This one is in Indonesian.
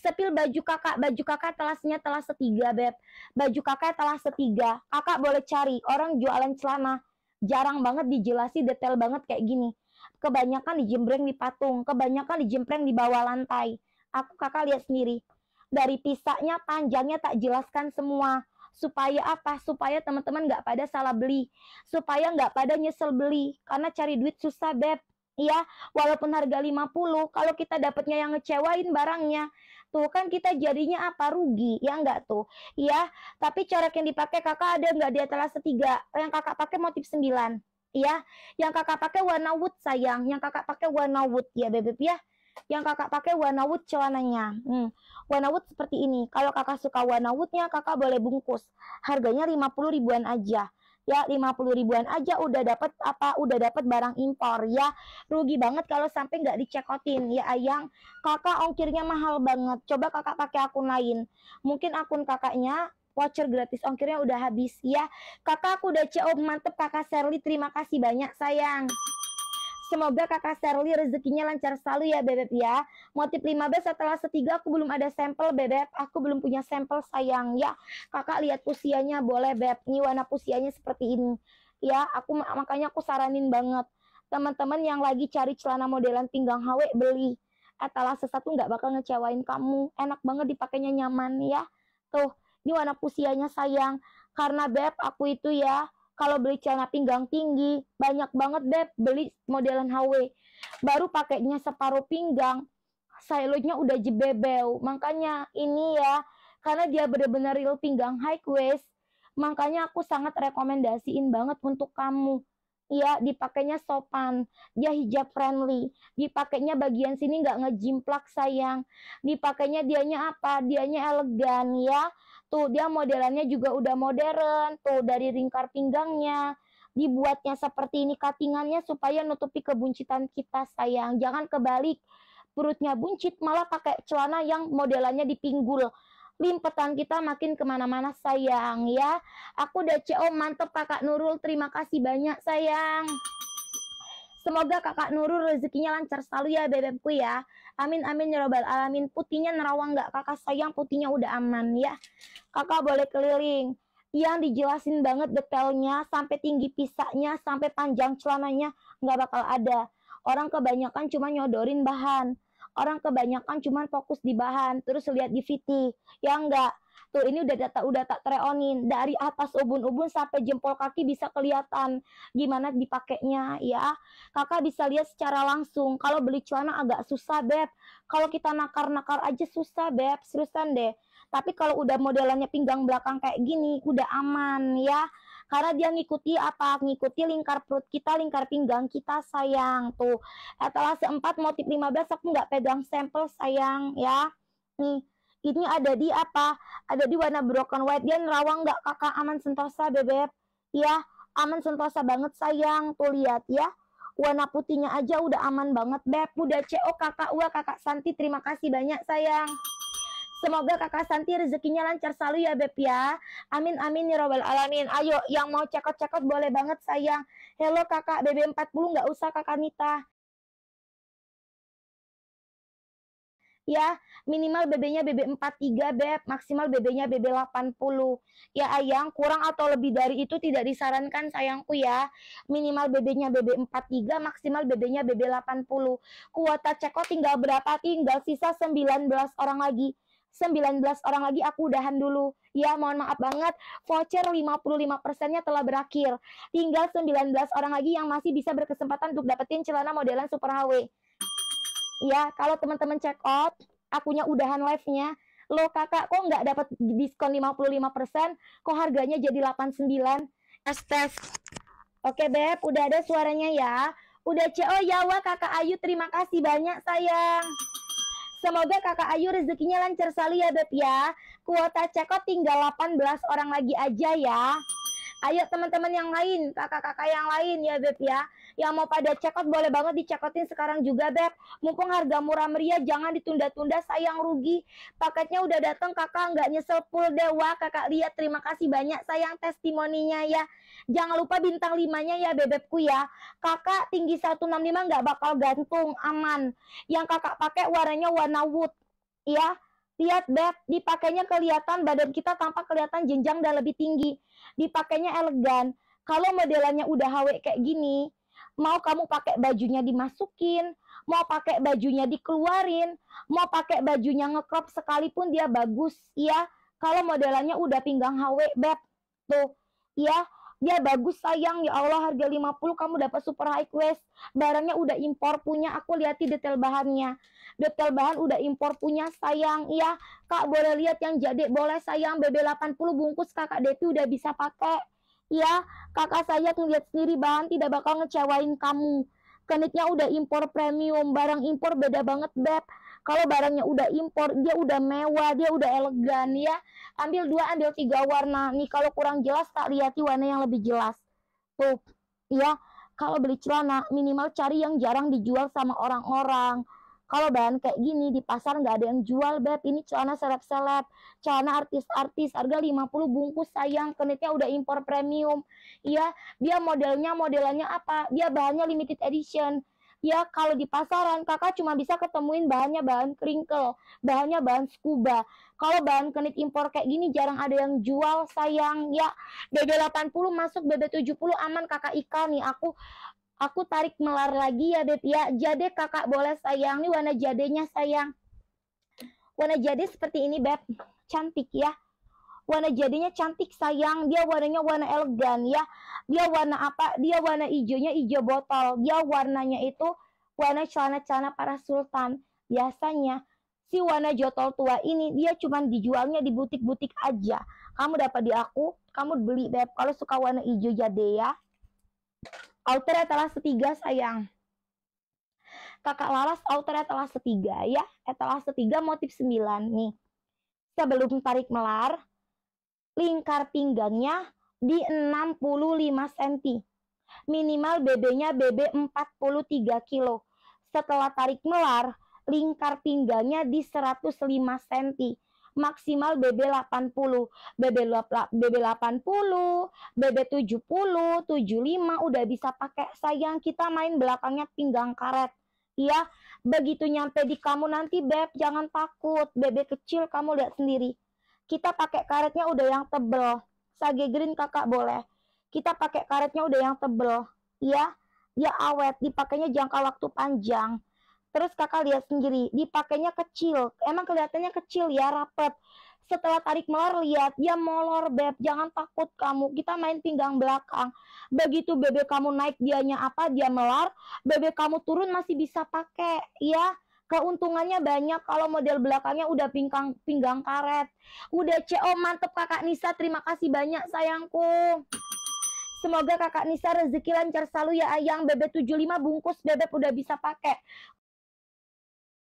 Sepil baju kakak, baju kakak telasnya telas setiga, Beb. Baju kakak telas setiga. Kakak boleh cari orang jualan celana. Jarang banget dijelasi detail banget kayak gini. Kebanyakan dijembreng di patung, kebanyakan dijembreng di bawah lantai. Aku kakak lihat sendiri. Dari pisaknya panjangnya tak jelaskan semua Supaya apa? Supaya teman-teman nggak pada salah beli. Supaya nggak pada nyesel beli. Karena cari duit susah, Beb. Ya, walaupun harga 50, kalau kita dapatnya yang ngecewain barangnya, tuh kan kita jadinya apa rugi ya enggak tuh ya tapi corak yang dipakai kakak ada enggak di atas tiga yang kakak pakai motif 9 ya yang kakak pakai warna wood sayang yang kakak pakai warna wood iya, ya bebek ya yang kakak pakai warna wood celananya. Hmm, warna wood seperti ini. Kalau kakak suka warna woodnya, kakak boleh bungkus. Harganya 50 ribuan aja. Ya, 50 ribuan aja udah dapat apa? Udah dapat barang impor ya. Rugi banget kalau sampai nggak dicekotin ya Ayang. Kakak ongkirnya mahal banget. Coba kakak pakai akun lain. Mungkin akun kakaknya voucher gratis ongkirnya udah habis ya. Kakak aku udah CO oh, mantep kakak Sherly. Terima kasih banyak sayang. Semoga kakak Sherly rezekinya lancar selalu ya bebek ya. Motif 15 setelah setiga aku belum ada sampel bebek. Aku belum punya sampel sayang ya. Kakak lihat usianya boleh beb. Ini warna usianya seperti ini. Ya aku makanya aku saranin banget. Teman-teman yang lagi cari celana modelan pinggang HW beli. sesat tuh nggak bakal ngecewain kamu. Enak banget dipakainya nyaman ya. Tuh, ini warna usianya sayang. Karena Bebep aku itu ya kalau beli celana pinggang tinggi, banyak banget deh beli modelan HW. Baru pakainya separuh pinggang, silonya udah jebebel Makanya ini ya, karena dia benar-benar real pinggang high waist, makanya aku sangat rekomendasiin banget untuk kamu. Iya, dipakainya sopan, dia hijab friendly, dipakainya bagian sini nggak ngejimplak sayang, dipakainya dianya apa, dianya elegan ya, Tuh dia modelannya juga udah modern, tuh dari ringkar pinggangnya, dibuatnya seperti ini katingannya supaya nutupi kebuncitan kita sayang. Jangan kebalik, perutnya buncit malah pakai celana yang modelannya di pinggul Limpetan kita makin kemana-mana sayang ya. Aku udah CO mantep kakak Nurul, terima kasih banyak sayang. Semoga kakak Nurul rezekinya lancar selalu ya bebekku ya. Amin amin ya robbal alamin. Putihnya nerawang nggak kakak sayang putihnya udah aman ya. Kakak boleh keliling. Yang dijelasin banget detailnya sampai tinggi pisaknya sampai panjang celananya nggak bakal ada. Orang kebanyakan cuma nyodorin bahan orang kebanyakan cuman fokus di bahan terus lihat di VT ya enggak tuh ini udah data udah tak treonin dari atas ubun-ubun sampai jempol kaki bisa kelihatan gimana dipakainya ya kakak bisa lihat secara langsung kalau beli celana agak susah beb kalau kita nakar-nakar aja susah beb seriusan deh tapi kalau udah modelannya pinggang belakang kayak gini udah aman ya karena dia ngikuti apa ngikuti lingkar perut kita lingkar pinggang kita sayang tuh setelah seempat motif 15 aku nggak pegang sampel sayang ya nih ini ada di apa ada di warna broken white dia nerawang nggak kakak aman sentosa bebek ya aman sentosa banget sayang tuh lihat ya warna putihnya aja udah aman banget beb udah CO kakak wah kakak Santi terima kasih banyak sayang Semoga kakak Santi rezekinya lancar selalu ya Beb ya Amin amin ya robbal alamin. Ayo yang mau cekot-cekot boleh banget sayang. Hello kakak BB40 nggak usah kakak Nita. ya minimal BB-nya BB43 Beb, maksimal BB-nya BB80. Ya Ayang, kurang atau lebih dari itu tidak disarankan sayangku ya. Minimal BB-nya BB43, maksimal BB-nya BB80. Kuota cekot tinggal berapa? Tinggal sisa 19 orang lagi. 19 orang lagi aku udahan dulu. Ya, mohon maaf banget, voucher 55 persennya telah berakhir. Tinggal 19 orang lagi yang masih bisa berkesempatan untuk dapetin celana modelan Super HW. Ya, kalau teman-teman check out, akunya udahan live-nya, lo kakak kok nggak dapat diskon 55%, kok harganya jadi 89? Estes. Oke, Beb, udah ada suaranya ya. Udah CO oh, ya, wah kakak Ayu, terima kasih banyak sayang. Semoga kakak Ayu rezekinya lancar sekali ya Beb ya. Kuota cekot tinggal 18 orang lagi aja ya. Ayo teman-teman yang lain, kakak-kakak yang lain ya Beb ya yang mau pada check boleh banget dicekotin sekarang juga Beb mumpung harga murah meriah jangan ditunda-tunda sayang rugi paketnya udah datang kakak nggak nyesel full dewa kakak lihat terima kasih banyak sayang testimoninya ya jangan lupa bintang limanya ya bebekku ya kakak tinggi 165 nggak bakal gantung aman yang kakak pakai warnanya warna wood ya Lihat beb, dipakainya kelihatan badan kita tampak kelihatan jenjang dan lebih tinggi. Dipakainya elegan. Kalau modelannya udah HW kayak gini, mau kamu pakai bajunya dimasukin, mau pakai bajunya dikeluarin, mau pakai bajunya ngecrop sekalipun dia bagus ya. Kalau modelannya udah pinggang HW, beb. Tuh, ya. Dia bagus sayang, ya Allah harga 50 kamu dapat super high quest. Barangnya udah impor punya, aku lihat di detail bahannya. Detail bahan udah impor punya sayang, ya Kak boleh lihat yang jadi, boleh sayang BB80 bungkus Kakak Depi udah bisa pakai Ya, kakak saya ngeliat sendiri bahan tidak bakal ngecewain kamu. Kenitnya udah impor premium, barang impor beda banget, Beb. Kalau barangnya udah impor, dia udah mewah, dia udah elegan ya. Ambil dua, ambil tiga warna. Nih kalau kurang jelas tak lihati warna yang lebih jelas. Tuh, ya. Kalau beli celana minimal cari yang jarang dijual sama orang-orang. Kalau bahan kayak gini di pasar nggak ada yang jual, Beb. Ini celana seleb-seleb, celana artis-artis, harga 50 bungkus sayang, kenitnya udah impor premium. Iya, dia modelnya modelannya apa? Dia bahannya limited edition. Ya, kalau di pasaran kakak cuma bisa ketemuin bahannya bahan crinkle, bahannya bahan scuba. Kalau bahan kenit impor kayak gini jarang ada yang jual, sayang. Ya, BB80 masuk BB70 aman kakak ikan nih. Aku Aku tarik melar lagi ya, Det. Ya, jade kakak boleh sayang. nih warna jadenya sayang. Warna jade seperti ini, Beb. Cantik ya. Warna jadinya cantik sayang. Dia warnanya warna elegan ya. Dia warna apa? Dia warna hijaunya hijau botol. Dia warnanya itu warna celana-celana para sultan. Biasanya si warna jotol tua ini dia cuma dijualnya di butik-butik aja. Kamu dapat di aku, kamu beli Beb kalau suka warna hijau jade ya. Outer telah setiga sayang. Kakak lalas outer telah setiga ya. Etalase eh, setiga motif sembilan nih. Sebelum tarik melar, lingkar pinggangnya di 65 cm. Minimal BB-nya BB 43 kilo. Setelah tarik melar, lingkar pinggangnya di 105 cm maksimal BB80, BB80, BB70, 75 udah bisa pakai. Sayang kita main belakangnya pinggang karet. iya begitu nyampe di kamu nanti Beb, jangan takut. BB kecil kamu lihat sendiri. Kita pakai karetnya udah yang tebel. Sage green kakak boleh. Kita pakai karetnya udah yang tebel. Ya, awet, dipakainya jangka waktu panjang Terus kakak lihat sendiri, dipakainya kecil. Emang kelihatannya kecil ya, rapet. Setelah tarik melar lihat, dia molor beb, jangan takut kamu. Kita main pinggang belakang. Begitu bebek kamu naik dianya apa, dia melar. Bebek kamu turun masih bisa pakai, ya keuntungannya banyak kalau model belakangnya udah pinggang pinggang karet. Udah CO oh, mantep Kakak Nisa, terima kasih banyak sayangku. Semoga Kakak Nisa rezeki lancar selalu ya Ayang. Bebek 75 bungkus bebek udah bisa pakai.